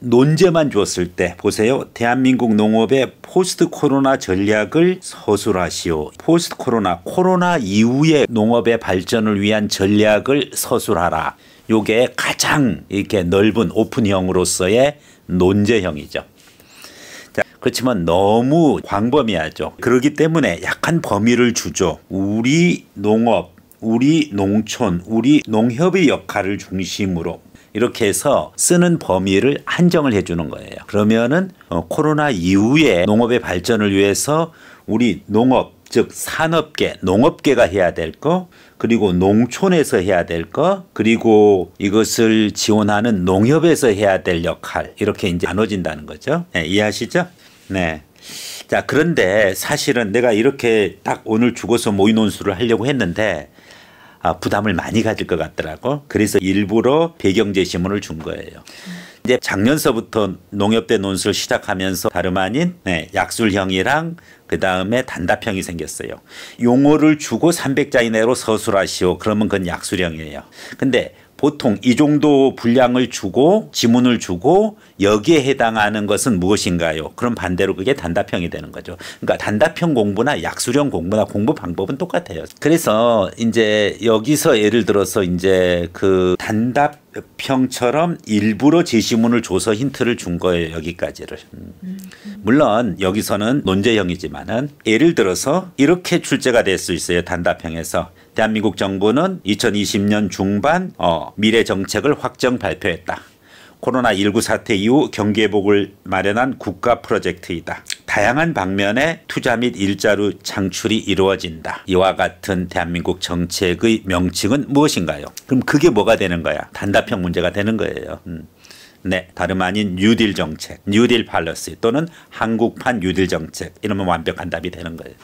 논제만 줬을 때 보세요. 대한민국 농업의 포스트 코로나 전략을 서술하시오. 포스트 코로나, 코로나 이후의 농업의 발전을 위한 전략을 서술하라. 요게 가장 이렇게 넓은 오픈형으로서의 논제형이죠. 자, 그렇지만 너무 광범위하죠. 그러기 때문에 약간 범위를 주죠. 우리 농업, 우리 농촌, 우리 농협의 역할을 중심으로 이렇게 해서 쓰는 범위를 한정을 해주는 거예요. 그러면은 어, 코로나 이후에 농업의 발전을 위해서 우리 농업 즉 산업계, 농업계가 해야 될 거, 그리고 농촌에서 해야 될 거, 그리고 이것을 지원하는 농협에서 해야 될 역할 이렇게 이제 나눠진다는 거죠. 네, 이해하시죠? 네. 자 그런데 사실은 내가 이렇게 딱 오늘 주고서 모의논술을 하려고 했는데 아, 부담을 많이 가질 것 같더라고. 그래서 일부러 배경 제시문을 준 거예요. 이제 작년서부터 농협대 논술 시작하면서 다름 아닌 네, 약술형이랑 그 다음에 단답형이 생겼어요. 용어를 주고 300자 이내로 서술하시오. 그러면 그건 약술형이에요. 근데 보통 이 정도 분량을 주고 지문을 주고 여기에 해당하는 것은 무엇인가요? 그럼 반대로 그게 단답형이 되는 거죠. 그러니까 단답형 공부나 약수형 공부나 공부 방법은 똑같아요. 그래서 이제 여기서 예를 들어서 이제 그 단답 그 평처럼 일부러 제시문을 줘서 힌트를 준 거예요 여기까지를 음. 물론 여기서는 논제형이지만은 예를 들어서 이렇게 출제가 될 수 있어요 단답형에서 대한민국 정부는 2020년 중반 어, 미래 정책을 확정 발표했다 코로나 19 사태 이후 경기 회복을 마련한 국가 프로젝트이다 다양한 방면에 투자 및일자로 창출이 이루어진다. 이와 같은 대한민국 정책의 명칭은 무엇인가요? 그럼 그게 뭐가 되는 거야? 단답형 문제가 되는 거예요. 음. 네, 다름 아닌 뉴딜 정책, 뉴딜 팔러시 또는 한국판 뉴딜 정책 이러면 완벽한 답이 되는 거예요.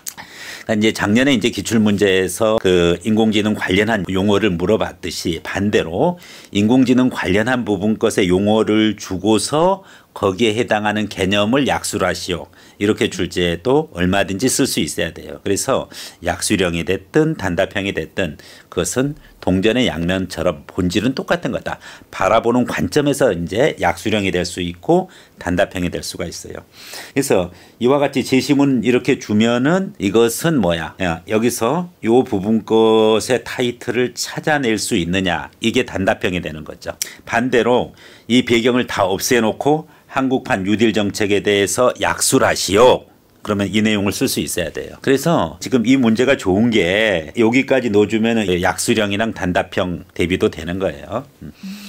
그러니까 이제 작년에 이제 기출 문제에서 그 인공지능 관련한 용어를 물어봤듯이 반대로 인공지능 관련한 부분 것에 용어를 주고서 거기에 해당하는 개념을 약수라시오. 이렇게 줄제도 얼마든지 쓸 수 있어야 돼요. 그래서 약수령이 됐든 단답형이 됐든 그것은 동전의 양면처럼 본질은 똑같은 거다. 바라보는 관점에서 이제 약수령이 될 수 있고 단답형이 될 수가 있어요. 그래서 이와 같이 제시문 이렇게 주면은 이것은 뭐야? 야, 여기서 요 부분 것의 타이틀을 찾아낼 수 있느냐? 이게 단답형이 되는 거죠. 반대로 이 배경을 다 없애놓고 한국판 뉴딜 정책에 대해서 약술하시오. 그러면 이 내용을 쓸 수 있어야 돼요. 그래서 지금 이 문제가 좋은 게 여기까지 놓으주면 약수령이랑 단답형 대비도 되는 거예요. 음.